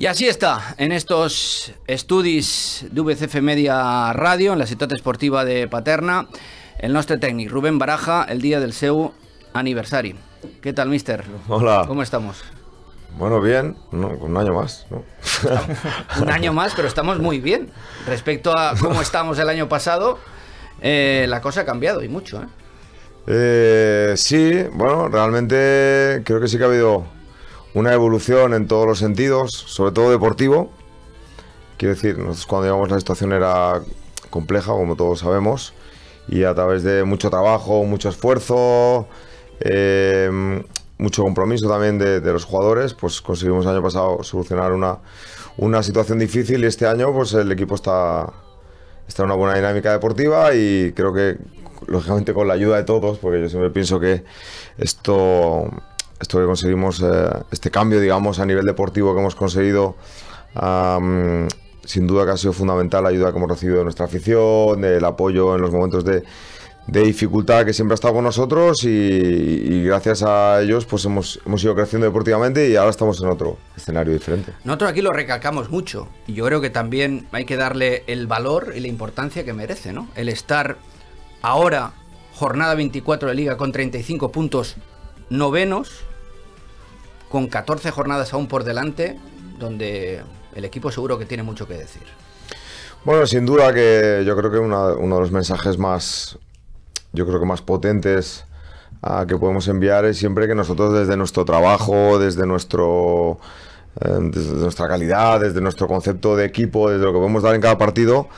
Y así está, en estos estudios de VCF Media Radio, en la ciudad esportiva de Paterna, el nuestro técnico Rubén Baraja, el día del seu aniversario. ¿Qué tal, mister? Hola. ¿Cómo estamos? Bueno, bien, un año más. ¿no? un año más, pero estamos muy bien. Respecto a cómo estábamos el año pasado, eh, la cosa ha cambiado y mucho. ¿eh? eh, sí, bueno, realmente creo que sí que ha habido una evolución en todos los sentidos, sobre todo deportivo. Quiero decir, nosotros cuando llegamos la situación era compleja, como todos sabemos, y a través de mucho trabajo, mucho esfuerzo, eh, mucho compromiso también de, los jugadores, pues conseguimos el año pasado solucionar una, una situación difícil y este año pues el equipo está, está en una buena dinámica deportiva y creo que, lógicamente, con la ayuda de todos, porque yo siempre pienso que esto esto que conseguimos, eh, este cambio, digamos, a nivel deportivo que hemos conseguido, sin duda que ha sido fundamental la ayuda que hemos recibido de nuestra afición, ...el apoyo en los momentos de, de dificultad que siempre ha estado con nosotros y, gracias a ellos pues hemos, hemos, ido creciendo deportivamente y ahora estamos en otro escenario diferente. Nosotros aquí lo recalcamos mucho y yo creo que también hay que darle el valor y la importancia que merece, ¿no? El estar ahora jornada 24 de liga con 35 puntos novenos con 14 jornadas aún por delante, donde el equipo seguro que tiene mucho que decir. Bueno, sin duda que yo creo que uno de los mensajes más, yo creo que más potentes ah, que podemos enviar es siempre que nosotros desde nuestro trabajo, desde nuestro eh, desde nuestra calidad, desde nuestro concepto de equipo, desde lo que podemos dar en cada partido,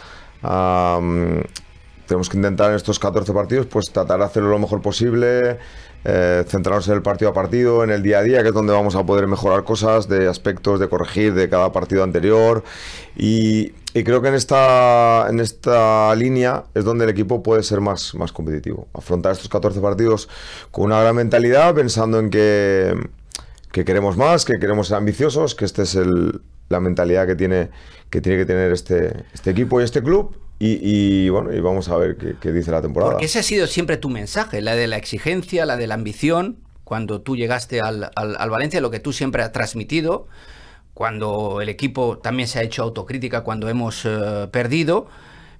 tenemos que intentar en estos 14 partidos pues tratar de hacerlo lo mejor posible, eh, centrarnos en el partido a partido, en el día a día, que es donde vamos a poder mejorar cosas, de aspectos de corregir de cada partido anterior. Y, creo que en esta, en esta línea es donde el equipo puede ser más, más competitivo. Afrontar estos 14 partidos con una gran mentalidad, pensando en que, queremos más, que queremos ser ambiciosos, que esta es el, la mentalidad que tiene que, tiene que tener este, este equipo y este club y, bueno, y vamos a ver qué, dice la temporada. Porque ese ha sido siempre tu mensaje, la de la exigencia, la de la ambición, cuando tú llegaste al, Valencia, lo que tú siempre has transmitido, cuando el equipo también se ha hecho autocrítica, cuando hemos eh, perdido,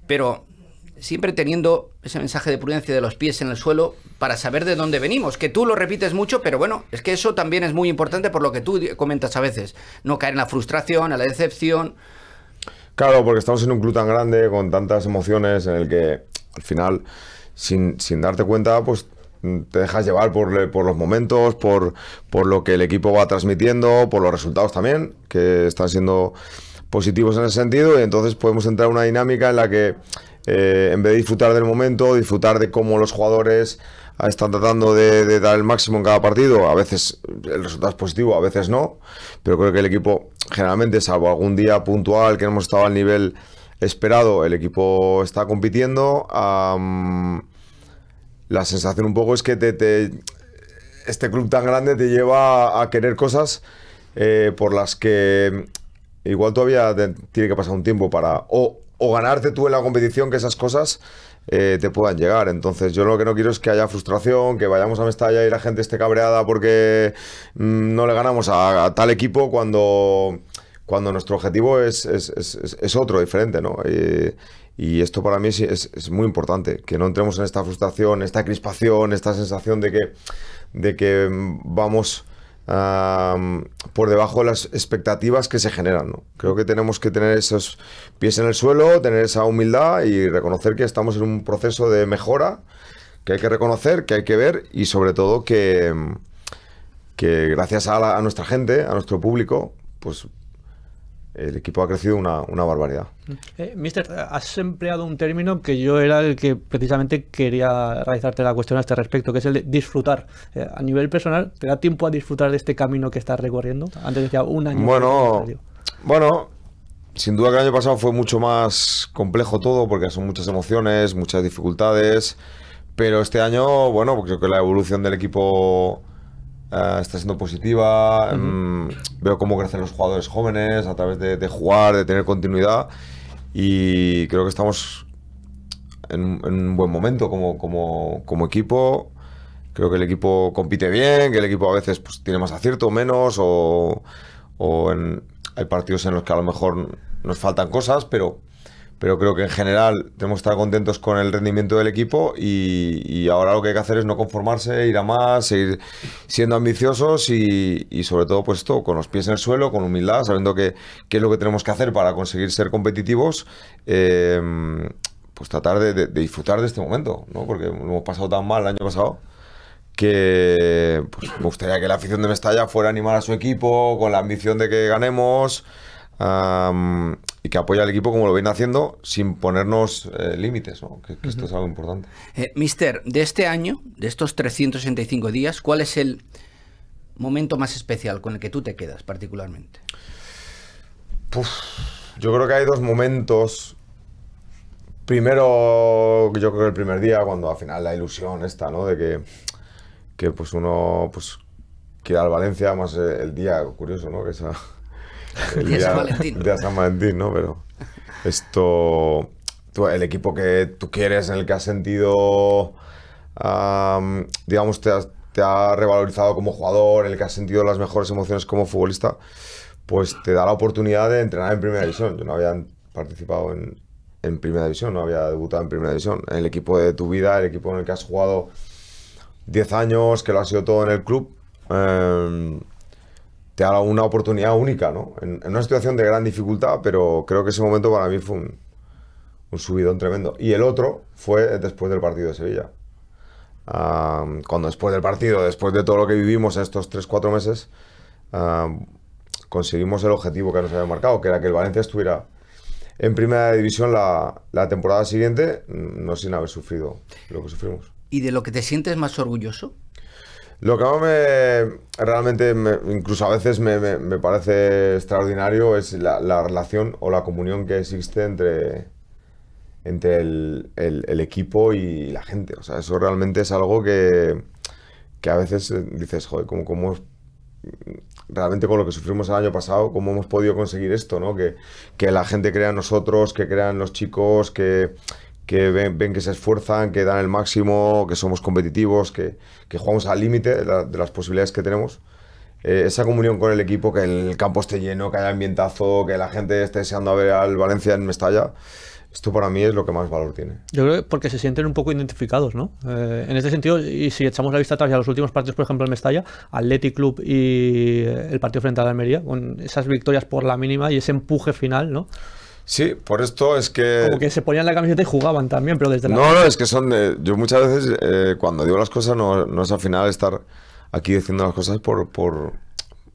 pero siempre teniendo ese mensaje de prudencia de los pies en el suelo para saber de dónde venimos, que tú lo repites mucho, pero bueno, es que eso también es muy importante por lo que tú comentas a veces, no caer en la frustración, en la decepción. Claro, porque estamos en un club tan grande, con tantas emociones, en el que al final, sin, darte cuenta, pues te dejas llevar por, por los momentos, por, por, lo que el equipo va transmitiendo, por los resultados también, que están siendo positivos en ese sentido, y entonces podemos entrar en una dinámica en la que eh, en vez de disfrutar del momento, disfrutar de cómo los jugadores están tratando de, dar el máximo en cada partido. A veces el resultado es positivo, a veces no, pero creo que el equipo, generalmente, salvo algún día puntual que no hemos estado al nivel esperado, el equipo está compitiendo. la sensación un poco es que este club tan grande te lleva a querer cosas eh, por las que igual todavía tiene que pasar un tiempo para... O, o ganarte tú en la competición que esas cosas eh, te puedan llegar. Entonces, yo lo que no quiero es que haya frustración, que vayamos a Mestalla y la gente esté cabreada porque mm, no le ganamos a, tal equipo cuando, cuando nuestro objetivo es, otro, diferente, ¿no? y esto para mí es, muy importante, que no entremos en esta frustración, esta crispación, esta sensación de que, de que mm, vamos por debajo de las expectativas que se generan. Creo que tenemos que tener esos pies en el suelo, tener esa humildad y reconocer que estamos en un proceso de mejora, que hay que reconocer, que hay que ver y sobre todo que, que gracias a, a nuestra gente, a nuestro público, pues el equipo ha crecido una, barbaridad. Eh, mister, has empleado un término que yo era el que precisamente quería realizarte la cuestión a este respecto, que es el de disfrutar. Eh, a nivel personal, ¿te da tiempo a disfrutar de este camino que estás recorriendo? Antes decía un año. Bueno, bueno, sin duda que el año pasado fue mucho más complejo todo, porque son muchas emociones, muchas dificultades, pero este año, bueno, pues creo que la evolución del equipo Ah, está siendo positiva. Mm, veo cómo crecen los jugadores jóvenes a través de, jugar, de tener continuidad. Y creo que estamos en, un buen momento como, como, equipo. Creo que el equipo compite bien, que el equipo a veces pues, tiene más acierto, o menos, o, hay partidos en los que a lo mejor nos faltan cosas, pero pero creo que en general tenemos que estar contentos con el rendimiento del equipo y, ahora lo que hay que hacer es no conformarse, ir a más, seguir siendo ambiciosos y, sobre todo pues con los pies en el suelo, con humildad, sabiendo qué es lo que tenemos que hacer para conseguir ser competitivos. Em, pues tratar de, disfrutar de este momento, ¿no? Porque lo hemos pasado tan mal el año pasado que pues me gustaría que la afición de Mestalla fuera a animar a su equipo con la ambición de que ganemos y que apoya al equipo como lo viene haciendo sin ponernos eh, límites, que, esto es algo importante. Eh, mister, de este año, de estos 365 días, ¿cuál es el momento más especial con el que tú te quedas particularmente? yo creo que hay dos momentos. Primero, yo creo que el primer día, cuando al final la ilusión está ¿no? De que, pues uno pues, quiera al Valencia, más eh, el día, curioso, ¿no? Que esa de San Valentín. San ¿no? Pero esto, el equipo que tú quieres, en el que has sentido, digamos, te, ha revalorizado como jugador, en el que has sentido las mejores emociones como futbolista, pues te da la oportunidad de entrenar en primera división. Yo no había participado en, primera división, no había debutado en primera división. El equipo de tu vida, el equipo en el que has jugado 10 años, que lo ha sido todo en el club. Em, te da una oportunidad única, ¿no? En, una situación de gran dificultad, pero creo que ese momento para mí fue un, subidón tremendo. Y el otro fue después del partido de Sevilla. cuando después del partido, después de todo lo que vivimos estos 3-4 meses, conseguimos el objetivo que nos había marcado, que era que el Valencia estuviera en primera división la temporada siguiente, no sin haber sufrido lo que sufrimos. ¿Y de lo que te sientes más orgulloso? Lo que a me, realmente, incluso a veces me, parece extraordinario es la, relación o la comunión que existe entre, entre el, equipo y la gente. O sea, eso realmente es algo que, a veces dices, joder, como, como realmente con lo que sufrimos el año pasado, cómo hemos podido conseguir esto, ¿no? Que, que la gente crea en nosotros, que crean los chicos, que, que ven, que se esfuerzan, que dan el máximo, que somos competitivos, que, que jugamos al límite de, las posibilidades que tenemos. Eh, esa comunión con el equipo, que el campo esté lleno, que haya ambientazo, que la gente esté deseando a ver al Valencia en Mestalla, esto para mí es lo que más valor tiene. Yo creo que porque se sienten un poco identificados, ¿no? Eh, en este sentido, y si echamos la vista atrás a los últimos partidos, por ejemplo, en Mestalla, Athletic Club y el partido frente a la Almería, con esas victorias por la mínima y ese empuje final, ¿no? Sí, por esto es que... Como que se ponían la camiseta y jugaban también, pero desde la... No, no, es que son... De, yo muchas veces eh, cuando digo las cosas no, es al final estar aquí diciendo las cosas por, por,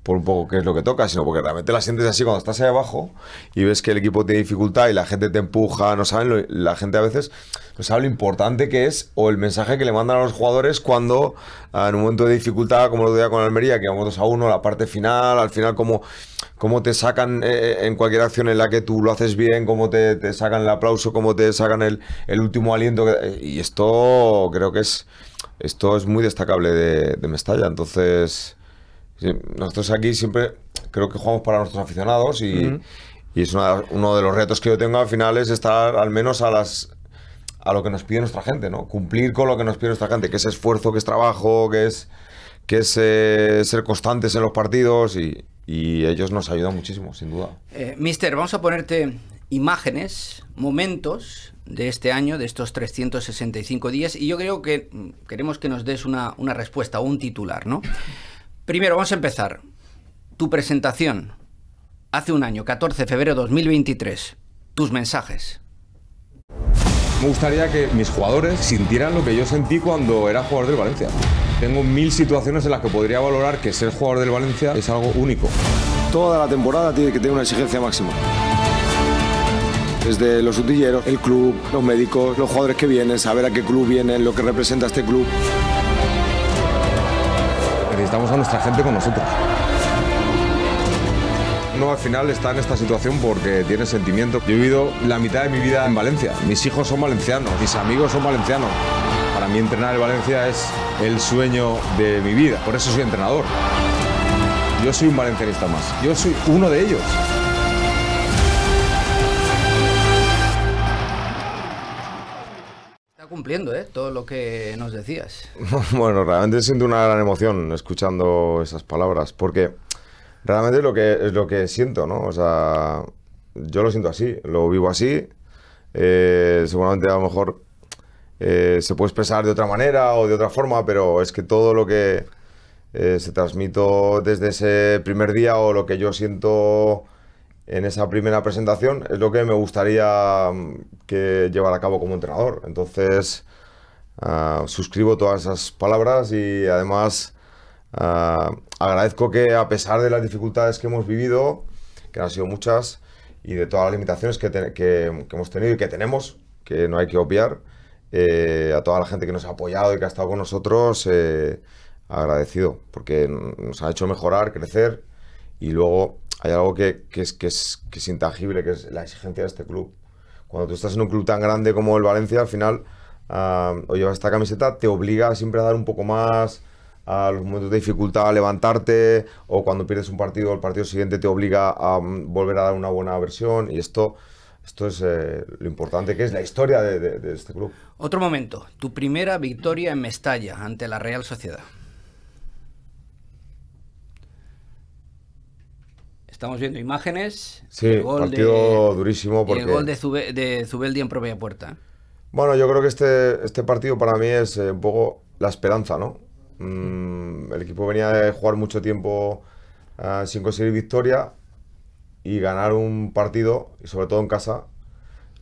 por un poco qué es lo que toca, sino porque realmente la sientes así cuando estás ahí abajo y ves que el equipo tiene dificultad y la gente te empuja, no saben, la gente a veces no sabe lo importante que es o el mensaje que le mandan a los jugadores cuando ah, en un momento de dificultad, como lo día con Almería, que vamos 2 a 1, la parte final, al final como cómo te sacan eh, eh, en cualquier acción en la que tú lo haces bien, cómo te, sacan el aplauso, cómo te sacan el, último aliento. y esto creo que es, esto es muy destacable de, de Mestalla. Entonces, nosotros aquí siempre creo que jugamos para nuestros aficionados y, es uno de los retos que yo tengo al final es estar al menos a las a lo que nos pide nuestra gente, ¿no? Cumplir con lo que nos pide nuestra gente, que es esfuerzo, que es trabajo, que es que es eh, ser constantes en los partidos y, ellos nos ayudan muchísimo, sin duda. Eh, mister, vamos a ponerte imágenes, momentos de este año, de estos 365 días, y yo creo que mm, queremos que nos des una, una respuesta, un titular, ¿no? Primero, vamos a empezar. Tu presentación, hace un año, 14 de febrero de 2023. Tus mensajes. Me gustaría que mis jugadores sintieran lo que yo sentí cuando era jugador del Valencia. Tengo mil situaciones en las que podría valorar que ser jugador del Valencia es algo único. Toda la temporada tiene que tener una exigencia máxima. Desde los utilleros, el club, los médicos, los jugadores que vienen, saber a qué club vienen, lo que representa este club estamos a nuestra gente con nosotros. No, al final está en esta situación porque tiene sentimiento. Yo he vivido la mitad de mi vida en Valencia. Mis hijos son valencianos, mis amigos son valencianos. Para mí entrenar en Valencia es el sueño de mi vida. Por eso soy entrenador. Yo soy un valencianista más. Yo soy uno de ellos. ¿eh? Todo lo que nos decías. bueno, realmente siento una gran emoción escuchando esas palabras, porque realmente es lo que, es lo que siento, ¿no? O sea, yo lo siento así, lo vivo así. Eh, seguramente a lo mejor eh, se puede expresar de otra manera o de otra forma, pero es que todo lo que se transmito desde ese primer día o lo que yo siento en esa primera presentación es lo que me gustaría mm, que llevar a cabo como entrenador. Entonces, ah, suscribo todas esas palabras y además ah, agradezco que a pesar de las dificultades que hemos vivido, que han sido muchas, y de todas las limitaciones que, hemos tenido y que tenemos, que no hay que obviar, eh, a toda la gente que nos ha apoyado y que ha estado con nosotros, eh, agradecido, porque nos ha hecho mejorar, crecer y luego hay algo que, que, es, que, es, que intangible, que es la exigencia de este club. Cuando tú estás en un club tan grande como el Valencia, al final, ah, o llevas esta camiseta, te obliga siempre a dar un poco más, a los momentos de dificultad a levantarte, o cuando pierdes un partido, el partido siguiente te obliga a mm, volver a dar una buena versión, y esto... Esto es eh, lo importante que es la historia de, de este club. Otro momento, tu primera victoria en Mestalla ante la Real Sociedad. Estamos viendo imágenes. Sí, durísimo. el gol de, Zubeldi en propia puerta. Bueno, yo creo que este, este partido para mí es eh, un poco la esperanza, ¿no? Mm, el equipo venía de jugar mucho tiempo ah, sin conseguir victoria y ganar un partido, y sobre todo en casa,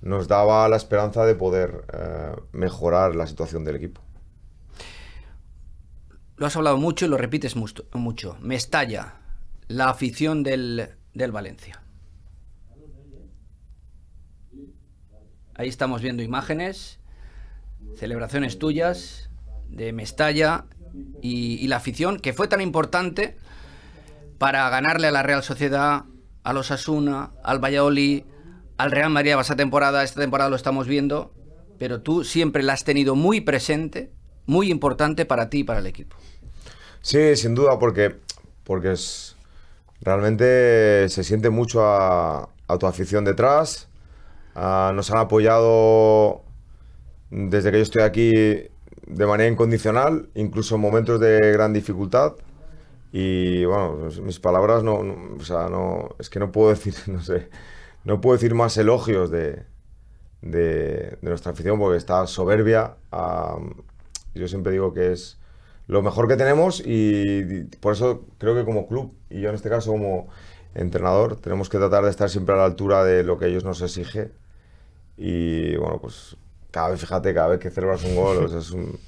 nos daba la esperanza de poder eh, mejorar la situación del equipo. Lo has hablado mucho y lo repites mucho. Me estalla la afición del, Valencia. Ahí estamos viendo imágenes, celebraciones tuyas de Mestalla y, la afición que fue tan importante para ganarle a la Real Sociedad, a los Asuna, al Valladolid, al Real María esa temporada, esta temporada lo estamos viendo, pero tú siempre la has tenido muy presente, muy importante para ti y para el equipo. Sí, sin duda, porque, porque es, Realmente se siente mucho a, tu afición detrás. Ah, nos han apoyado desde que yo estoy aquí de manera incondicional, incluso en momentos de gran dificultad. Y bueno, pues, mis palabras no, no, es que no puedo decir, sé, no puedo decir más elogios de, nuestra afición porque está soberbia. Ah, yo siempre digo que es lo mejor que tenemos y por eso creo que como club y yo en este caso como entrenador tenemos que tratar de estar siempre a la altura de lo que ellos nos exigen y bueno pues cada vez fíjate cada vez que celebras un gol o es un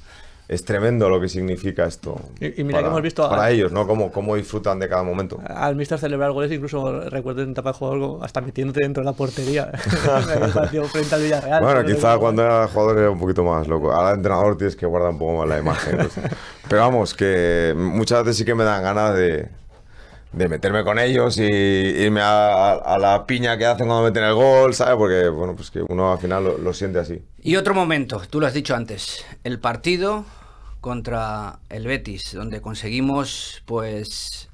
es tremendo lo que significa esto. Y, mira para, que hemos visto. Para ellos, ¿no? Cómo, cómo, disfrutan de cada momento. Al míster celebrar goles, incluso recuerdo en tapa de juego hasta metiéndote dentro de la portería. frente al Villarreal. Bueno, quizá cuando era jugador era un poquito más loco. Ahora entrenador tienes que guardar un poco más la imagen. Pues. Pero vamos, que muchas veces sí que me dan ganas de, de meterme con ellos y irme a, a, la piña que hacen cuando meten el gol, ¿sabes? Porque, bueno, pues que uno al final lo siente así. Y otro momento, tú lo has dicho antes, el partido contra el Betis, donde conseguimos pues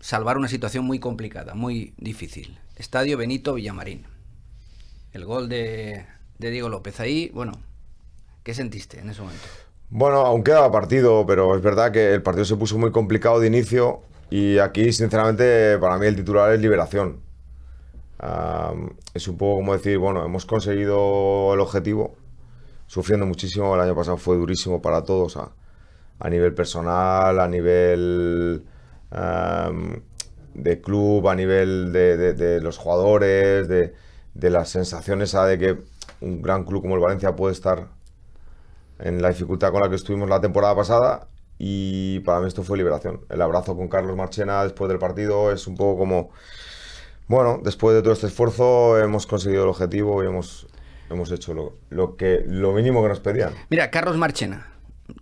salvar una situación muy complicada, muy difícil. Estadio Benito Villamarín. El gol de, Diego López ahí, bueno, ¿qué sentiste en ese momento? Bueno, aún quedaba partido, pero es verdad que el partido se puso muy complicado de inicio y aquí, sinceramente, para mí el titular es liberación. es un poco como decir, bueno, hemos conseguido el objetivo, sufriendo muchísimo, el año pasado fue durísimo para todos a nivel personal, a nivel em, de club, a nivel de, los jugadores, de, de las sensaciones de que un gran club como el Valencia puede estar en la dificultad con la que estuvimos la temporada pasada y para mí esto fue liberación. El abrazo con Carlos Marchena después del partido es un poco como, bueno, después de todo este esfuerzo hemos conseguido el objetivo y hemos, hemos hecho lo, que, lo mínimo que nos pedían. Mira, Carlos Marchena,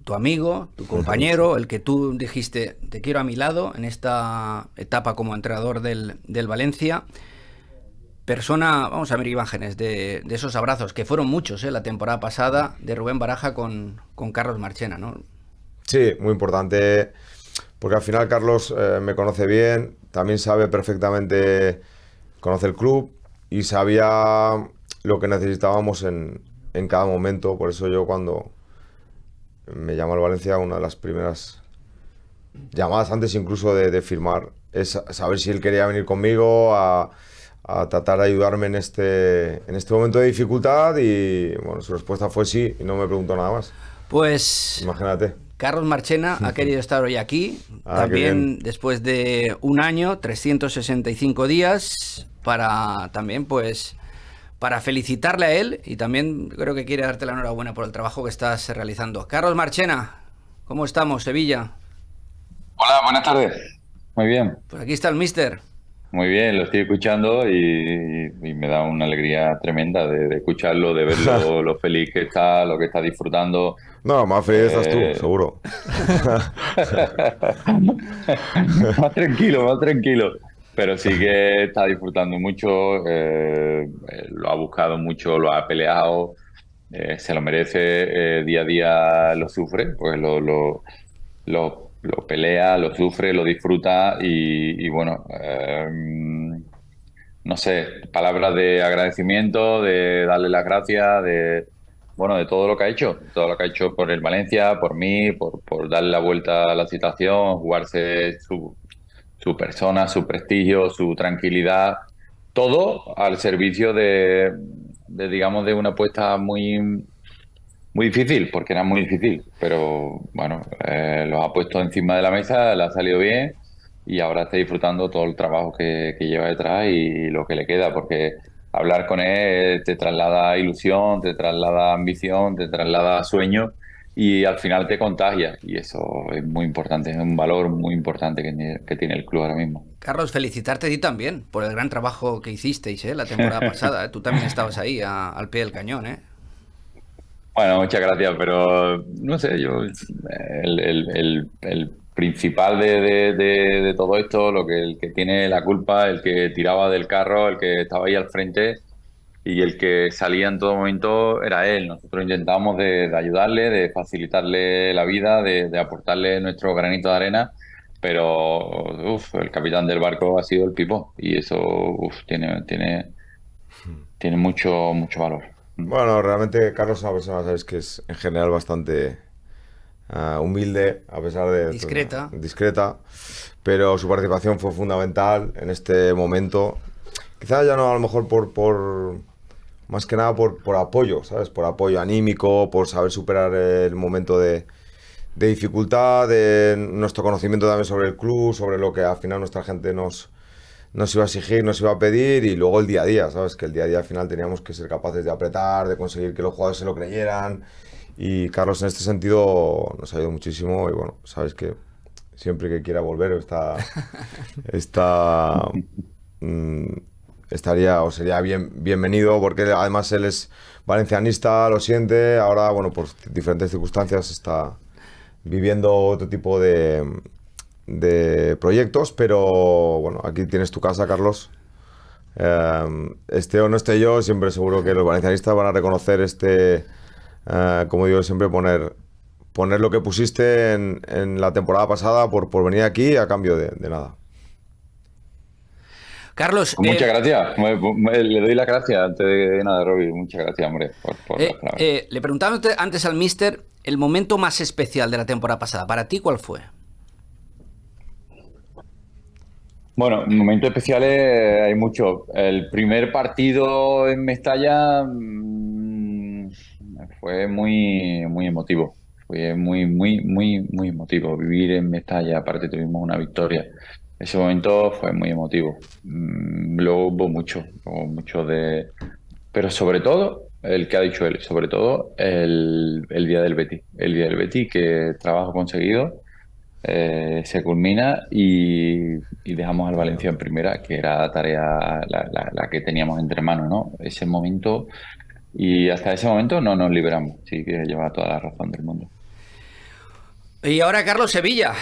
tu amigo, tu compañero, el que tú dijiste, te quiero a mi lado en esta etapa como entrenador del, Valencia. Persona, vamos a ver imágenes de, de esos abrazos, que fueron muchos ¿eh? la temporada pasada, de Rubén Baraja con, Carlos Marchena, ¿no? Sí, muy importante, porque al final Carlos eh, me conoce bien, también sabe perfectamente, conoce el club y sabía lo que necesitábamos en, en cada momento, por eso yo cuando, me llamó al Valencia una de las primeras llamadas antes incluso de, firmar es saber si él quería venir conmigo a, tratar de ayudarme en este, en este momento de dificultad y bueno, su respuesta fue sí y no me preguntó nada más. Pues... Imagínate. Carlos Marchena ha querido estar hoy aquí, ah, también después de un año, 365 días, para también pues para felicitarle a él y también creo que quiere darte la enhorabuena por el trabajo que estás realizando. Carlos Marchena, ¿cómo estamos, Sevilla? Hola, buenas tardes. Muy bien. Pues aquí está el mister. Muy bien, lo estoy escuchando y, me da una alegría tremenda de, escucharlo, de verlo, lo feliz que está, lo que está disfrutando. No, más feliz estás tú, eh, seguro. más tranquilo, más tranquilo pero sí que está disfrutando mucho, eh, lo ha buscado mucho, lo ha peleado, eh, se lo merece, eh, día a día lo sufre, pues lo, lo, lo, pelea, lo sufre, lo disfruta y, bueno, em, no sé, palabras de agradecimiento, de darle las gracias, de... Bueno, de todo lo que ha hecho, todo lo que ha hecho por el Valencia, por mí, por, por darle la vuelta a la situación, jugarse su, su persona, su prestigio, su tranquilidad, todo al servicio de, digamos, de una apuesta muy, muy difícil, porque era muy difícil, pero bueno, lo eh, los ha puesto encima de la mesa, le ha salido bien y ahora está disfrutando todo el trabajo que, lleva detrás y, lo que le queda, porque hablar con él te traslada ilusión, te traslada ambición, te traslada sueño y al final te contagia y eso es muy importante, es un valor muy importante que tiene, el club ahora mismo. Carlos, felicitarte a ti también por el gran trabajo que hicisteis eh, la temporada pasada. Eh. Tú también estabas ahí al pie del cañón. ¿eh? Bueno, muchas gracias, pero no sé, yo el, principal de, todo esto, lo que el que tiene la culpa, el que tiraba del carro, el que estaba ahí al frente, y el que salía en todo momento era él. Nosotros intentábamos de, ayudarle, de facilitarle la vida, de, aportarle nuestro granito de arena, pero el capitán del barco ha sido el Pipo y eso tiene, tiene, tiene mucho, mucho valor. Bueno, realmente Carlos es una persona, sabes que es en general bastante ah, humilde, a pesar de... Discreta. discreta, pero su participación fue fundamental en este momento. Quizás ya no a lo mejor por, por más que nada por, apoyo, ¿sabes? Por apoyo anímico, por saber superar el momento de, de dificultad, de nuestro conocimiento también sobre el club, sobre lo que al final nuestra gente nos, nos iba a exigir, nos iba a pedir y luego el día a día, ¿sabes? Que el día a día al final teníamos que ser capaces de apretar, de conseguir que los jugadores se lo creyeran y Carlos en este sentido nos ha ayudado muchísimo y bueno, sabes que siempre que quiera volver está, está mm, estaría o sería bien, bienvenido porque además él es valencianista, lo siente, ahora, bueno, por diferentes circunstancias está viviendo otro tipo de, de proyectos, pero bueno, aquí tienes tu casa, Carlos. Eh, o no esté yo, siempre seguro que los valencianistas van a reconocer este, eh, como digo siempre, poner, poner lo que pusiste en, la temporada pasada por, por venir aquí a cambio de nada. Carlos. Pues muchas eh, gracias. le doy las gracias antes de nada, Robbie. Muchas gracias, hombre, eh, eh, le preguntaba antes al Mister el momento más especial de la temporada pasada. ¿Para ti cuál fue? Bueno, momentos especiales hay muchos. El primer partido en Mestalla mm, fue muy, muy emotivo. Fue muy, muy, muy, muy emotivo vivir en Mestalla. Aparte tuvimos una victoria ese momento fue muy emotivo. Mm, Luego hubo mucho, mucho de. Pero sobre todo, el que ha dicho él, sobre todo el, día del Betty. El día del Betty, que trabajo conseguido eh, se culmina y, dejamos al Valencia en primera, que era la tarea la, que teníamos entre manos, ¿no? Ese momento. Y hasta ese momento no nos liberamos, sí que lleva toda la razón del mundo. Y ahora Carlos Sevilla,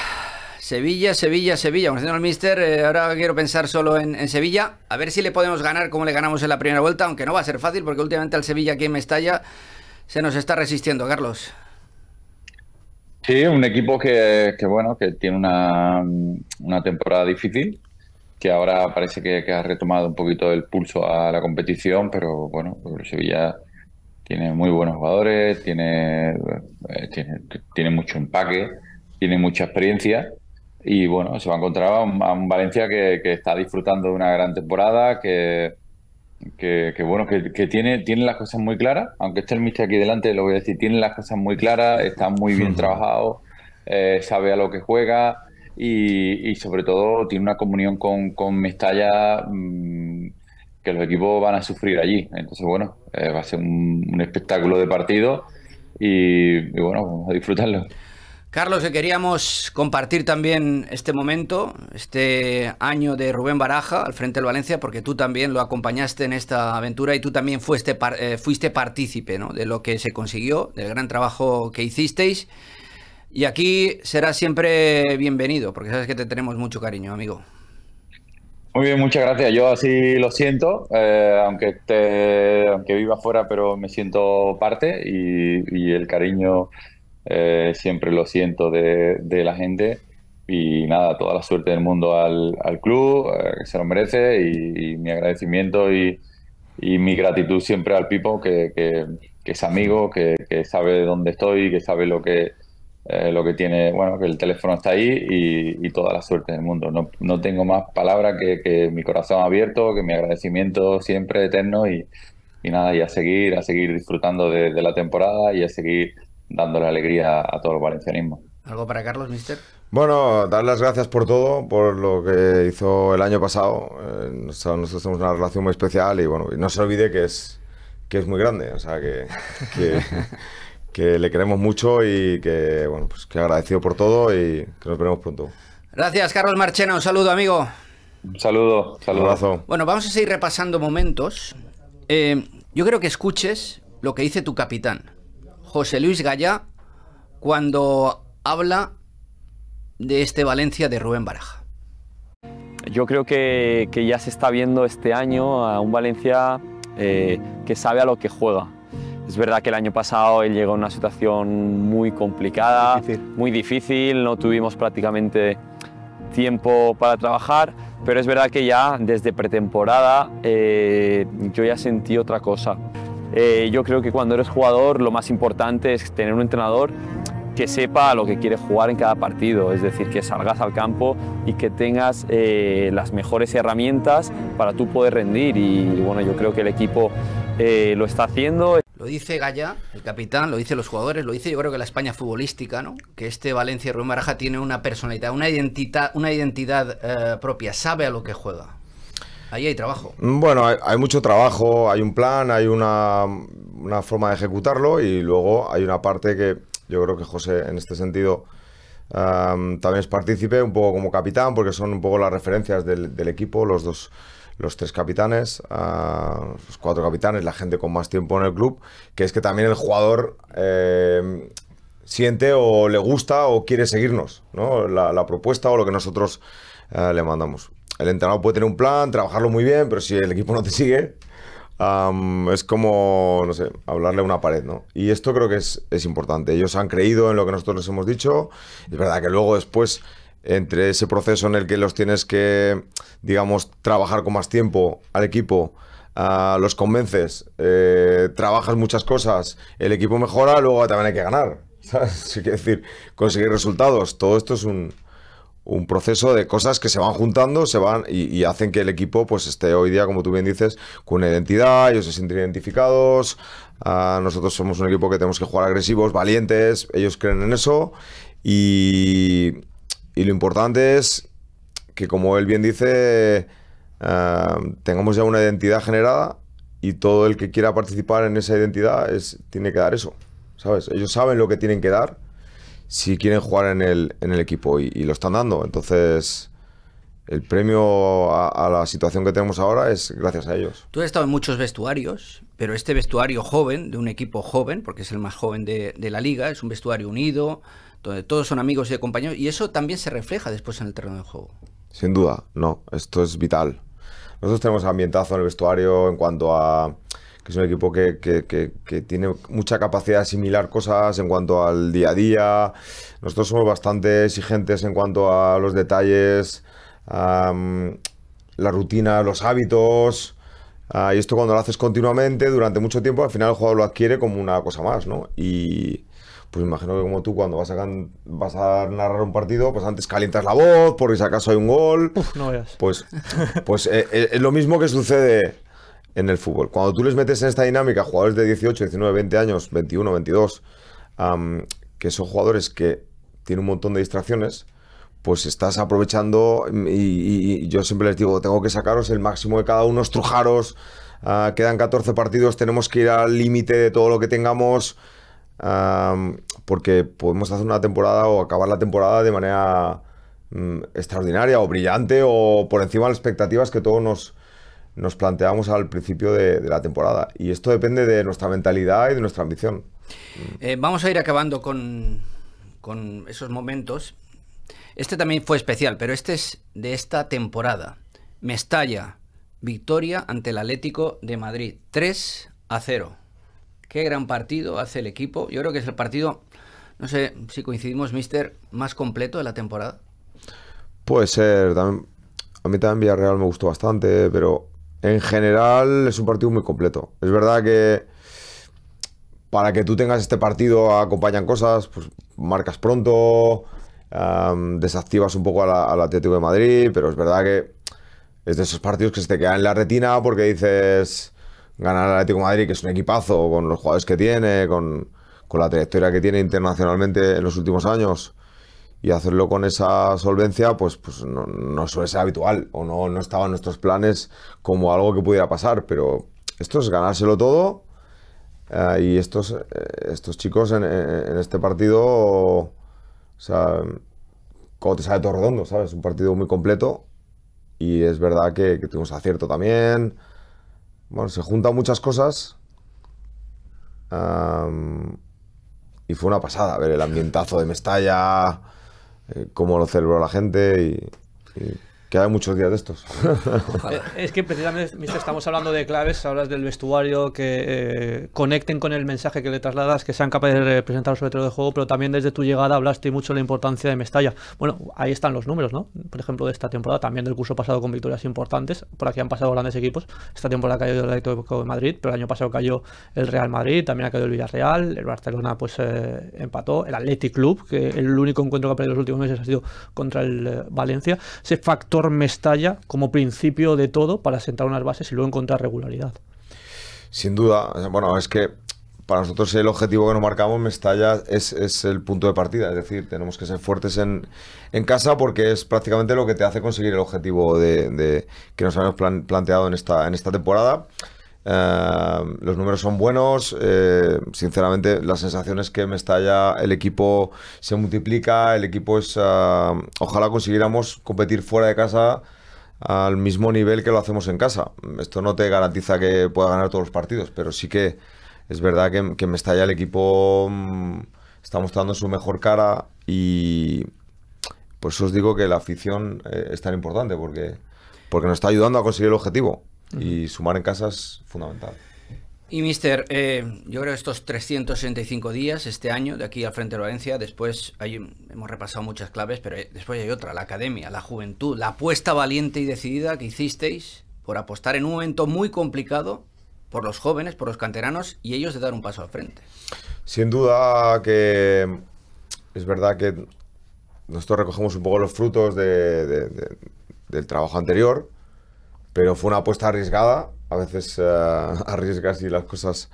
Sevilla, Sevilla, Sevilla. Bueno, señor eh, ahora quiero pensar solo en, Sevilla. A ver si le podemos ganar como le ganamos en la primera vuelta, aunque no va a ser fácil, porque últimamente al Sevilla aquí en Mestalla se nos está resistiendo, Carlos. Sí, un equipo que, bueno, que tiene una, temporada difícil, que ahora parece que, ha retomado un poquito el pulso a la competición, pero bueno, Sevilla tiene muy buenos jugadores, tiene, eh, tiene, tiene mucho empaque, tiene mucha experiencia y bueno, se va a encontrar a un, Valencia que, está disfrutando de una gran temporada, que, bueno, que, tiene, tiene las cosas muy claras, aunque esté el mister aquí delante, lo voy a decir, tiene las cosas muy claras, está muy bien trabajado, eh, sabe a lo que juega y, sobre todo tiene una comunión con, con Mestalla mm, que los equipos van a sufrir allí. Entonces, bueno, eh, va a ser un, espectáculo de partido y bueno, vamos a disfrutarlo. Carlos, que queríamos compartir también este momento, este año de Rubén Baraja al frente del Valencia, porque tú también lo acompañaste en esta aventura y tú también fuiste, eh, fuiste partícipe de lo que se consiguió, del gran trabajo que hicisteis. Y aquí serás siempre bienvenido, porque sabes que te tenemos mucho cariño, amigo. Muy bien, muchas gracias. Yo así lo siento, eh, aunque, te, aunque viva fuera, pero me siento parte y el cariño eh, siempre lo siento de, la gente. Y nada, toda la suerte del mundo al, club, eh, que se lo merece, y, mi agradecimiento y, mi gratitud siempre al Pipo, que, es amigo, que, que, sabe dónde estoy, que sabe lo que, eh, lo que tiene, bueno, que el teléfono está ahí y, toda la suerte del mundo. No, tengo más palabra que, mi corazón abierto, que mi agradecimiento siempre eterno y, y nada, y a seguir, a seguir disfrutando de, de la temporada y a seguir dándole alegría a todo el valencianismo. ¿Algo para Carlos, mister? Bueno, dar las gracias por todo, por lo que hizo el año pasado. Eh, nosotros, tenemos una relación muy especial y bueno, no se olvide que es, que es muy grande, o sea, que, que, le queremos mucho y que, bueno, pues que agradecido por todo y que nos veremos pronto. Gracias, Carlos Marchena. Un saludo, amigo. Un saludo, abrazo. Bueno, vamos a seguir repasando momentos. Eh, yo creo que escuches lo que dice tu capitán. José Luis Galla cuando habla de este Valencia de Rubén Baraja? Yo creo que, ya se está viendo este año a un Valencia eh, que sabe a lo que juega. Es verdad que el año pasado él llegó a una situación muy complicada, muy difícil, no tuvimos prácticamente tiempo para trabajar, pero es verdad que ya desde pretemporada eh, yo ya sentí otra cosa. Eh, yo creo que cuando eres jugador lo más importante es tener un entrenador que sepa lo que quiere jugar en cada partido, es decir, que salgas al campo y que tengas eh, las mejores herramientas para tú poder rendir. Y bueno, yo creo que el equipo eh, lo está haciendo. Lo dice Gaya, el capitán, lo dicen los jugadores, lo dice yo creo que la España futbolística, ¿no? Que este Valencia Rubén Baraja tiene una personalidad, una identidad, propia, sabe a lo que juega. Ahí hay trabajo. Bueno, hay, mucho trabajo, hay un plan, hay una, forma de ejecutarlo y luego hay una parte que yo creo que José en este sentido también es partícipe, un poco como capitán, porque son un poco las referencias del, equipo, los dos los tres capitanes, ah, los cuatro capitanes, la gente con más tiempo en el club, que es que también el jugador eh, siente o le gusta o quiere seguirnos, ¿no? La, propuesta o lo que nosotros eh, le mandamos el entrenador puede tener un plan, trabajarlo muy bien, pero si el equipo no te sigue, es como, no sé, hablarle a una pared, ¿no? Y esto creo que es, importante. Ellos han creído en lo que nosotros les hemos dicho. Es verdad que luego después entre ese proceso en el que los tienes que, digamos, trabajar con más tiempo al equipo, ah, los convences, eh, trabajas muchas cosas, el equipo mejora, luego también hay que ganar. ¿sabes? decir, conseguir resultados. Todo esto es un, un proceso de cosas que se van juntando se van y, hacen que el equipo pues esté hoy día, como tú bien dices, con una identidad, ellos se sienten identificados, ah, nosotros somos un equipo que tenemos que jugar agresivos, valientes, ellos creen en eso y, lo importante es que como él bien dice, ah, tengamos ya una identidad generada y todo el que quiera participar en esa identidad es, tiene que dar eso, ¿sabes? Ellos saben lo que tienen que dar si quieren jugar en el, en el equipo y, lo están dando. Entonces, el premio a, la situación que tenemos ahora es gracias a ellos. Tú has estado en muchos vestuarios, pero este vestuario joven, de un equipo joven, porque es el más joven de, la liga, es un vestuario unido, donde todos son amigos y compañeros, y eso también se refleja después en el terreno de juego. Sin duda, no, esto es vital. Nosotros tenemos ambientazo en el vestuario en cuanto a es un equipo que, tiene mucha capacidad de asimilar cosas en cuanto al día a día. Nosotros somos bastante exigentes en cuanto a los detalles, la rutina, los hábitos. Ah, y esto cuando lo haces continuamente, durante mucho tiempo, al final el jugador lo adquiere como una cosa más, ¿no? Y pues imagino que como tú cuando vas a, narrar un partido, pues antes calientas la voz, por si acaso hay un gol. Uf, no veas. Pues, pues eh, eh, es lo mismo que sucede en el fútbol. Cuando tú les metes en esta dinámica jugadores de 18, 19, 20 años, 21, 22, que son jugadores que tienen un montón de distracciones, pues estás aprovechando mm, y, yo siempre les digo, tengo que sacaros el máximo de cada uno, estrujaros, ah, quedan 14 partidos, tenemos que ir al límite de todo lo que tengamos, porque podemos hacer una temporada o acabar la temporada de manera mm, extraordinaria o brillante o por encima de las expectativas que todos nos nos planteamos al principio de, la temporada. Y esto depende de nuestra mentalidad y de nuestra ambición. Eh, vamos a ir acabando con, esos momentos. Este también fue especial, pero este es de esta temporada. Mestalla, victoria ante el Atlético de Madrid, 3 a 0. Qué gran partido hace el equipo. Yo creo que es el partido, no sé si coincidimos, mister, más completo de la temporada. Puede ser. a mí también Villarreal me gustó bastante, pero en general es un partido muy completo. Es verdad que para que tú tengas este partido acompañan cosas, pues marcas pronto, desactivas un poco al Atlético de Madrid, pero es verdad que es de esos partidos que se te quedan en la retina porque dices ganar al Atlético de Madrid, que es un equipazo, con los jugadores que tiene, con, con la trayectoria que tiene internacionalmente en los últimos años, y hacerlo con esa solvencia, pues, pues no, no, suele ser habitual o no, no estaba en nuestros planes como algo que pudiera pasar, pero esto es ganárselo todo eh, y estos, eh, estos chicos en, este partido, o sea, como te sale todo redondo, ¿sabes? Un partido muy completo y es verdad que, tuvimos acierto también. Bueno, se juntan muchas cosas. y fue una pasada ver el ambientazo de Mestalla cómo lo celebró la gente y hay muchos días de estos. es que precisamente, estamos hablando de claves, hablas del vestuario, que eh, conecten con el mensaje que le trasladas, que sean capaces de representar su letrero de juego, pero también desde tu llegada hablaste mucho de la importancia de Mestalla. Bueno, ahí están los números, ¿no? Por ejemplo, de esta temporada, también del curso pasado con victorias importantes, por aquí han pasado grandes equipos. Esta temporada cayó el Atlético de Madrid, pero el año pasado cayó el Real Madrid, también ha caído el Villarreal, el Barcelona pues eh, empató, el Athletic Club, que el único encuentro que ha perdido los últimos meses ha sido contra el eh, Valencia. Se factor Mestalla como principio de todo para sentar unas bases y luego encontrar regularidad. Sin duda, bueno, es que para nosotros el objetivo que nos marcamos, Mestalla, es, es el punto de partida. Es decir, tenemos que ser fuertes en, casa porque es prácticamente lo que te hace conseguir el objetivo de, que nos habíamos planteado en esta, en esta temporada. Eh, los números son buenos. Eh, sinceramente, la sensación es que me está ya el equipo se multiplica. El equipo es. Eh, ojalá consiguiéramos competir fuera de casa al mismo nivel que lo hacemos en casa. Esto no te garantiza que pueda ganar todos los partidos, pero sí que es verdad que, me está ya el equipo. Mm, está mostrando su mejor cara y. Por eso os digo que la afición es tan importante porque, porque nos está ayudando a conseguir el objetivo. Y sumar en casa es fundamental. Y mister, eh, yo creo estos 365 días este año de aquí al frente de Valencia, después hay, hemos repasado muchas claves, pero eh, después hay otra, la academia, la juventud, la apuesta valiente y decidida que hicisteis por apostar en un momento muy complicado por los jóvenes, por los canteranos y ellos de dar un paso al frente. Sin duda que es verdad que nosotros recogemos un poco los frutos del trabajo anterior pero fue una apuesta arriesgada. A veces eh, arriesgas y las cosas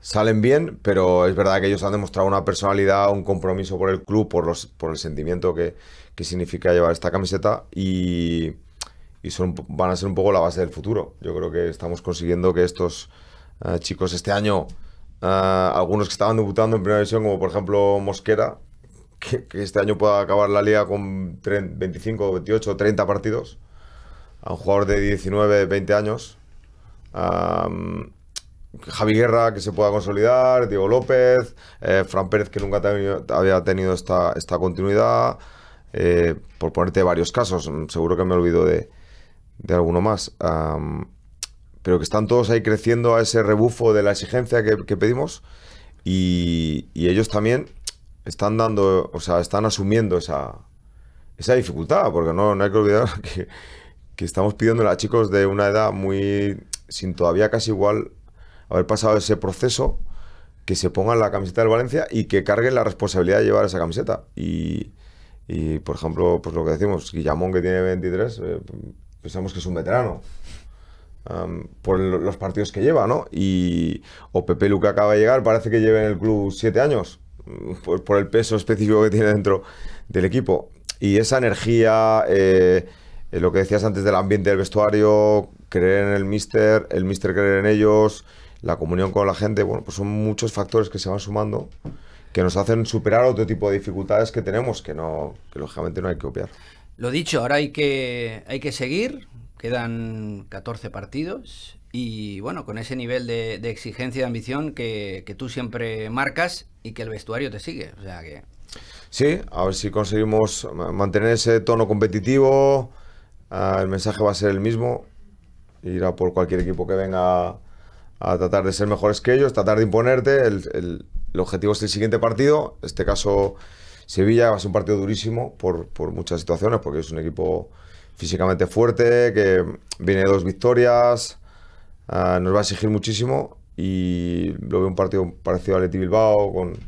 salen bien, pero es verdad que ellos han demostrado una personalidad, un compromiso por el club, por, los, por el sentimiento que, significa llevar esta camiseta y, son, van a ser un poco la base del futuro. Yo creo que estamos consiguiendo que estos eh, chicos este año, eh, algunos que estaban debutando en primera división, como por ejemplo Mosquera, que, que este año pueda acabar la liga con 25, 28, 30 partidos a un jugador de 19, 20 años. Mm, Javi Guerra que se pueda consolidar, Diego López, eh, Fran Pérez que nunca había tenido esta, esta continuidad, eh, por ponerte varios casos, mm, seguro que me olvido de, alguno más, pero que están todos ahí creciendo a ese rebufo de la exigencia que, pedimos y, ellos también están dando, o sea, están asumiendo esa, esa dificultad, porque no, no hay que olvidar que que estamos pidiendo a chicos de una edad muy, sin todavía casi igual haber pasado ese proceso, que se pongan la camiseta del Valencia y que carguen la responsabilidad de llevar esa camiseta. Y, y por ejemplo, pues lo que decimos, Guillamón que tiene 23, eh, pensamos que es un veterano. por los partidos que lleva, ¿no? Y, o Pepe Lu que acaba de llegar, parece que lleva en el club siete años, mm, por el peso específico que tiene dentro del equipo. Y esa energía, eh, eh, lo que decías antes del ambiente del vestuario, creer en el mister, el mister creer en ellos, la comunión con la gente, bueno, pues son muchos factores que se van sumando que nos hacen superar otro tipo de dificultades que tenemos que no lógicamente no hay que copiar. Lo dicho, ahora hay que hay que seguir, quedan 14 partidos y bueno, con ese nivel de, exigencia y de ambición que, que, tú siempre marcas y que el vestuario te sigue, sea que Sí, a ver si conseguimos mantener ese tono competitivo, Ah, el mensaje va a ser el mismo, ir a por cualquier equipo que venga a tratar de ser mejores que ellos, tratar de imponerte. El, el, objetivo es el siguiente partido. En este caso, Sevilla va a ser un partido durísimo por, por, muchas situaciones, porque es un equipo físicamente fuerte, que viene de dos victorias, ah, nos va a exigir muchísimo. Y lo veo un partido parecido al Leti Bilbao, con,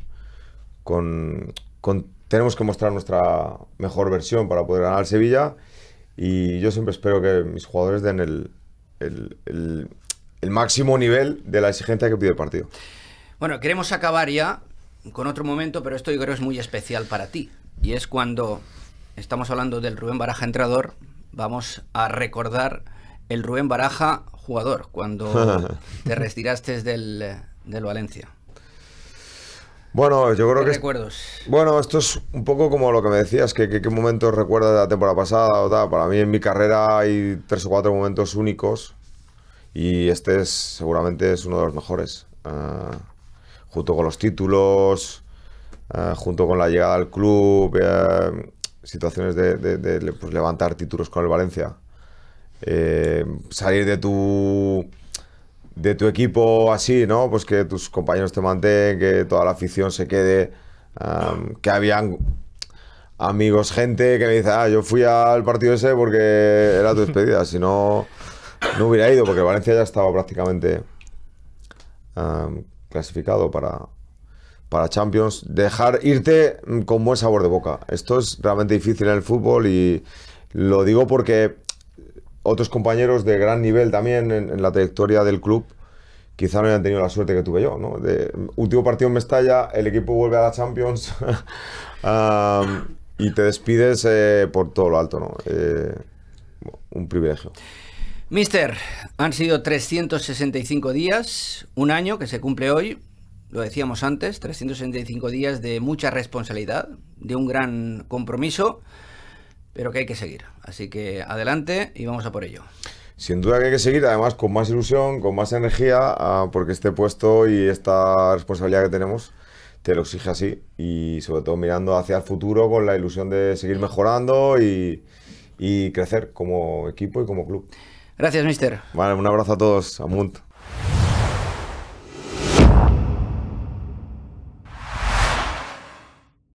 con, tenemos que mostrar nuestra mejor versión para poder ganar Sevilla. Y yo siempre espero que mis jugadores den el, máximo nivel de la exigencia que pide el partido. Bueno, queremos acabar ya con otro momento, pero esto yo creo es muy especial para ti. Y es cuando estamos hablando del Rubén Baraja entrador, vamos a recordar el Rubén Baraja jugador, cuando te retiraste del, del Valencia. Bueno, yo creo que. recuerdos? Bueno, esto es un poco como lo que me decías, que qué momentos recuerdas de la temporada pasada o Para mí en mi carrera hay tres o cuatro momentos únicos y este es seguramente es uno de los mejores. Ah, junto con los títulos, ah, junto con la llegada al club, eh, situaciones de, pues, levantar títulos con el Valencia. Eh, salir de tu de tu equipo así, ¿no? Pues que tus compañeros te mantengan, que toda la afición se quede, que habían amigos, gente que me dice, ah, yo fui al partido ese porque era tu despedida, si no, no hubiera ido, porque Valencia ya estaba prácticamente clasificado para, para Champions. Dejar irte mm, con buen sabor de boca. Esto es realmente difícil en el fútbol y lo digo porque otros compañeros de gran nivel también en, la trayectoria del club quizá no hayan tenido la suerte que tuve yo. De, último partido en Mestalla, el equipo vuelve a la Champions y te despides eh, por todo lo alto. ¿no? Eh, un privilegio. Mister, han sido 365 días, un año que se cumple hoy, lo decíamos antes, 365 días de mucha responsabilidad, de un gran compromiso pero que hay que seguir. Así que adelante y vamos a por ello. Sin duda que hay que seguir, además con más ilusión, con más energía, ah, porque este puesto y esta responsabilidad que tenemos te lo exige así y sobre todo mirando hacia el futuro con la ilusión de seguir mejorando y, crecer como equipo y como club. Gracias, mister. Vale, un abrazo a todos, Amunt.